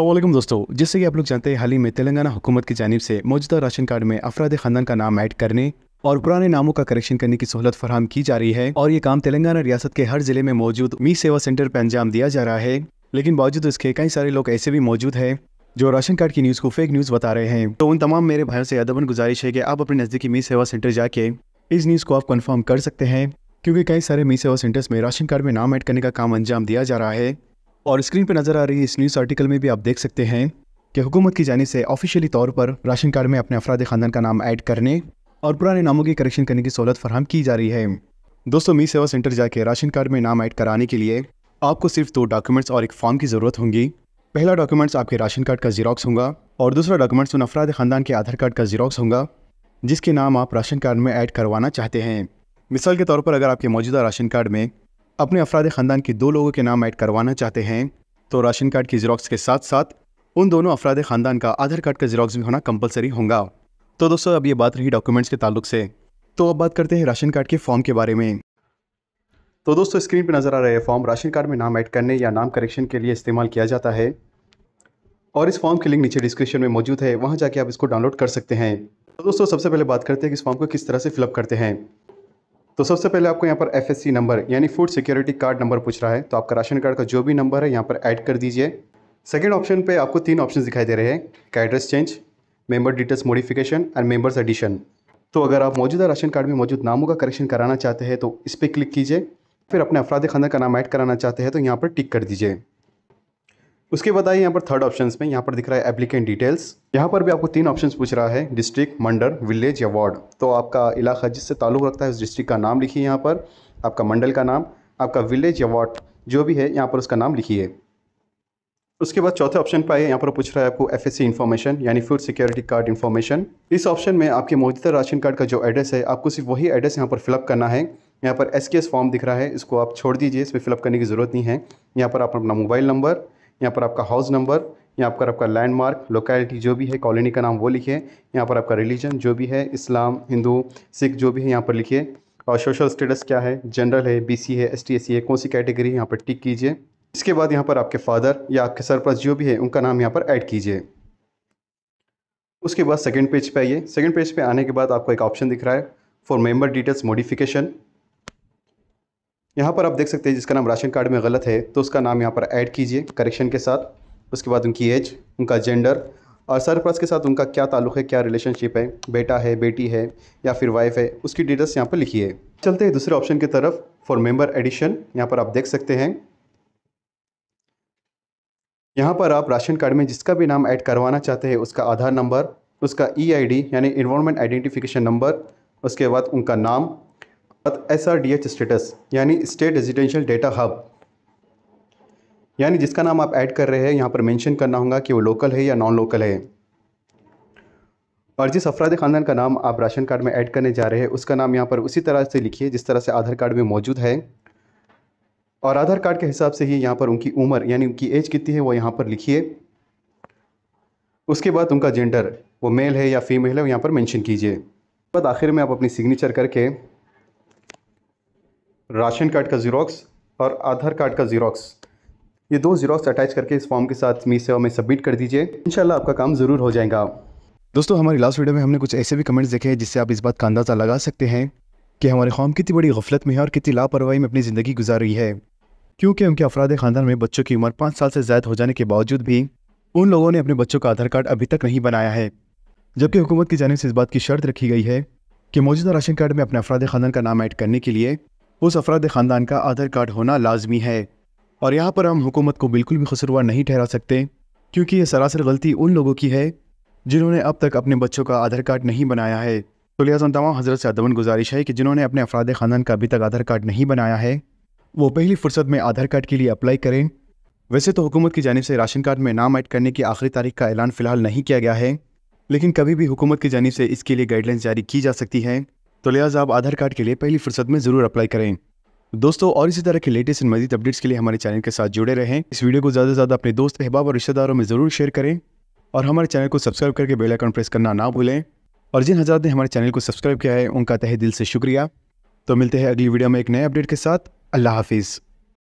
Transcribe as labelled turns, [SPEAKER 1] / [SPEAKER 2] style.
[SPEAKER 1] अल्लाम दोस्तों जैसे कि आप लोग जानते हैं हाल ही में तेलंगाना हुकूमत की जानब से मौजूदा राशन कार्ड में अफराद खानदान का नाम ऐड करने और पुराने नामों का करेक्शन करने की सहूलत फराम की जा रही है और ये काम तेलंगाना रियासत के हर जिले में मौजूद मी सेवा सेंटर पर अंजाम दिया जा रहा है लेकिन बावजूद इसके कई सारे लोग ऐसे भी मौजूद है जो राशन कार्ड की न्यूज़ को फेक न्यूज़ बता रहे हैं तो उन तमाम मेरे भाई से अदबन गुजारिश है कि आप अपने नज़दीकी मी सेवा सेंटर जाके इस न्यूज़ को आप कन्फर्म कर सकते हैं क्योंकि कई सारे मी सेवा सेंटर्स में राशन कार्ड में नाम ऐड करने का काम अंजाम दिया जा रहा है और स्क्रीन पर नज़र आ रही इस न्यूज़ आर्टिकल में भी आप देख सकते हैं कि हुकूमत की जानी से ऑफिशियली तौर पर राशन कार्ड में अपने अफराद ख़ानदान का नाम ऐड करने और पुराने नामों की करेक्शन करने की सहूलत फराम की जा रही है दोस्तों मी सेवा सेंटर जाके राशन कार्ड में नाम ऐड कराने के लिए आपको सिर्फ दो डॉक्यूमेंट्स और एक फॉर्म की ज़रूरत होंगी पहला डॉक्यूमेंट्स आपके राशन कार्ड का जीरोक्स होगा और दूसरा डॉक्यूमेंट्स उन अफराद ख़ानदान के आधार कार्ड का जीरोक्स होगा जिसके नाम आप राशन कार्ड में ऐड करवाना चाहते हैं मिसाल के तौर पर अगर आपके मौजूदा राशन कार्ड में अपने अफराद ख़ानदान के दो लोगों के नाम ऐड करवाना चाहते हैं तो राशन कार्ड की जीरोक्स के साथ साथ उन दोनों अफराद ख़ानदान का आधार कार्ड का जीरोक्स भी होना कंपलसरी होगा तो दोस्तों अब ये बात रही डॉक्यूमेंट्स के ताल्लुक से तो अब बात करते हैं राशन कार्ड के फॉर्म के बारे में तो दोस्तों स्क्रीन पर नज़र आ रहे फॉर्म राशन कार्ड में नाम ऐड करने या नाम करेक्शन के लिए इस्तेमाल किया जाता है और इस फॉर्म की लिंक नीचे डिस्क्रिप्शन में मौजूद है वहाँ जाके आप इसको डाउनलोड कर सकते हैं तो दोस्तों सबसे पहले बात करते हैं कि इस फॉर्म को किस तरह से फिलअप करते हैं तो सबसे पहले आपको यहाँ पर एफ नंबर यानी फूड सिक्योरिटी कार्ड नंबर पूछ रहा है तो आपका राशन कार्ड का जो भी नंबर है यहाँ पर ऐड कर दीजिए सेकेंड ऑप्शन पे आपको तीन ऑप्शन दिखाई दे रहे हैं का address change member details modification and members addition तो अगर आप मौजूदा राशन कार्ड में मौजूद नामों का करेक्शन कराना चाहते हैं तो इस पर क्लिक कीजिए फिर अपने अफराद खाना का नाम ऐड कराना चाहते हैं तो यहाँ पर टिक कर दीजिए उसके बाद आए यहाँ पर थर्ड ऑप्शन में यहाँ पर दिख रहा है एप्लीकेंट डिटेल्स यहाँ पर भी आपको तीन ऑप्शन पूछ रहा है डिस्ट्रिक्ट मंडल विलेज या वार्ड तो आपका इलाका जिससे ताल्लुक रखता है उस डिस्ट्रिक्ट का नाम लिखिए यहाँ पर आपका मंडल का नाम आपका विलेज या वार्ड जो भी है यहाँ पर उसका नाम लिखिए उसके बाद चौथे ऑप्शन पर आए यहाँ पर पूछ रहा है आपको एफ एस इन्फॉर्मेशन यानी फूड सिक्योरिटी कार्ड इन्फॉर्मेशन इस ऑप्शन में आपके मौजूदा राशन कार्ड का जो एड्रेस है आपको सिर्फ वही एड्रेस यहाँ पर फिलअप करना है यहाँ पर एस फॉर्म दिख रहा है इसको आप छोड़ दीजिए इसमें फिलअप करने की ज़रूरत नहीं है यहाँ पर आप अपना मोबाइल नंबर यहाँ पर आपका हाउस नंबर यहाँ पर आपका लैंडमार्क लोकेलिटी जो भी है कॉलोनी का नाम वो लिखिए यहाँ पर आपका रिलीजन जो भी है इस्लाम हिंदू सिख जो भी है यहाँ पर लिखिए और सोशल स्टेटस क्या है जनरल है बीसी है एसटी एससी है कौन सी कैटेगरी है यहाँ पर टिक कीजिए इसके बाद यहाँ पर आपके फादर या आपके सरपंच जो भी है उनका नाम यहाँ पर ऐड कीजिए उसके बाद सेकेंड पेज पे आइए सेकेंड पेज पे आने के बाद आपको एक ऑप्शन दिख रहा है फॉर मेंबर डिटेल्स मॉडिफिकेशन यहाँ पर आप देख सकते हैं जिसका नाम राशन कार्ड में गलत है तो उसका नाम यहाँ पर ऐड कीजिए करेक्शन के साथ उसके बाद उनकी एज उनका जेंडर और सरप्रस के साथ उनका क्या ताल्लुक है क्या रिलेशनशिप है बेटा है बेटी है या फिर वाइफ है उसकी डिटेल्स यहाँ पर लिखिए चलते हैं दूसरे ऑप्शन की तरफ फॉर मेम्बर एडिशन यहाँ पर आप देख सकते हैं यहाँ पर आप राशन कार्ड में जिसका भी नाम ऐड करवाना चाहते हैं उसका आधार नंबर उसका ई आई डी यानी इन्वॉर्मेंट आइडेंटिफिकेशन नंबर उसके बाद उनका नाम S R D H status यानी स्टेट रेजिडेंशियल डेटा हब यानी जिसका नाम आप ऐड कर रहे हैं यहाँ पर मेंशन करना होगा कि वो लोकल है या नॉन लोकल है और जिस अफराद ख़ानदान का नाम आप राशन कार्ड में ऐड करने जा रहे हैं उसका नाम यहाँ पर उसी तरह से लिखिए जिस तरह से आधार कार्ड में मौजूद है और आधार कार्ड के हिसाब से ही यहाँ पर उनकी उम्र यानी उनकी एज कितनी है वो यहाँ पर लिखिए उसके बाद उनका जेंडर वो मेल है या फीमेल है वो यहाँ पर मेंशन कीजिए बाद आखिर में आप अपनी सिग्नेचर करके राशन कार्ड का ज़ीरोक्स और आधार कार्ड का ज़ीरोक्स ये दो ज़ीरोक्स अटैच करके इस फॉर्म के साथ मी सेवा में सबमिट कर दीजिए इंशाल्लाह आपका काम ज़रूर हो जाएगा दोस्तों हमारी लास्ट वीडियो में हमने कुछ ऐसे भी कमेंट्स देखे हैं जिससे आप इस बात का अंदाज़ा लगा सकते हैं कि हमारे कौम कितनी बड़ी गफलत में है और कितनी लापरवाही में अपनी ज़िंदगी गुजार रही है क्योंकि उनके अफराद ख़ानदान में बच्चों की उम्र पाँच साल से ज़्यादा हो जाने के बावजूद भी उन लोगों ने अपने बच्चों का आधार कार्ड अभी तक नहीं बनाया है जबकि हुकूमत की जानब से इस बात की शर्त रखी गई है कि मौजूदा राशन कार्ड में अपने अफराद ख़ानदान का नाम ऐड करने के लिए उस अफराद ख़ानदान का आधार कार्ड होना लाजमी है और यहाँ पर हम हुकूमत को बिल्कुल भी खसरवा नहीं ठहरा सकते क्योंकि यह सरासर गलती उन लोगों की है जिन्होंने अब तक अपने बच्चों का आधार कार्ड नहीं बनाया है तो लिहाजा तमाम हज़रत से अदमन गुजारिश है कि जिन्होंने अपने अफराद ख़ानदान का अभी तक आधार कार्ड नहीं बनाया है वो पहली फुर्सत में आधार कार्ड के लिए अप्लाई करें वैसे तो हुकूमत की जानब से राशन कार्ड में नाम ऐड करने की आखिरी तारीख का ऐलान फ़िलहाल नहीं किया गया है लेकिन कभी भी हुकूमत की जानब से इसके लिए गाइडलाइंस जारी की जा सकती है तो लिहाजा आप आधार कार्ड के लिए पहली फुर्सत में ज़रूर अप्लाई करें दोस्तों और इसी तरह के लेटेस्ट मजीद अपडेट्स के लिए हमारे चैनल के साथ जुड़े रहें इस वीडियो को ज़्यादा से ज़्यादा अपने दोस्त अहबाब और रिश्तेदारों में ज़रूर शेयर करें और हमारे चैनल को सब्सक्राइब करके बेल आइकन प्रेस करना ना भूलें और जिन हज़ार ने हमारे चैनल को सब्सक्राइब किया है उनका तहे दिल से शुक्रिया तो मिलते हैं अगली वीडियो में एक नए अपडेट के साथ अल्लाह हाफिज़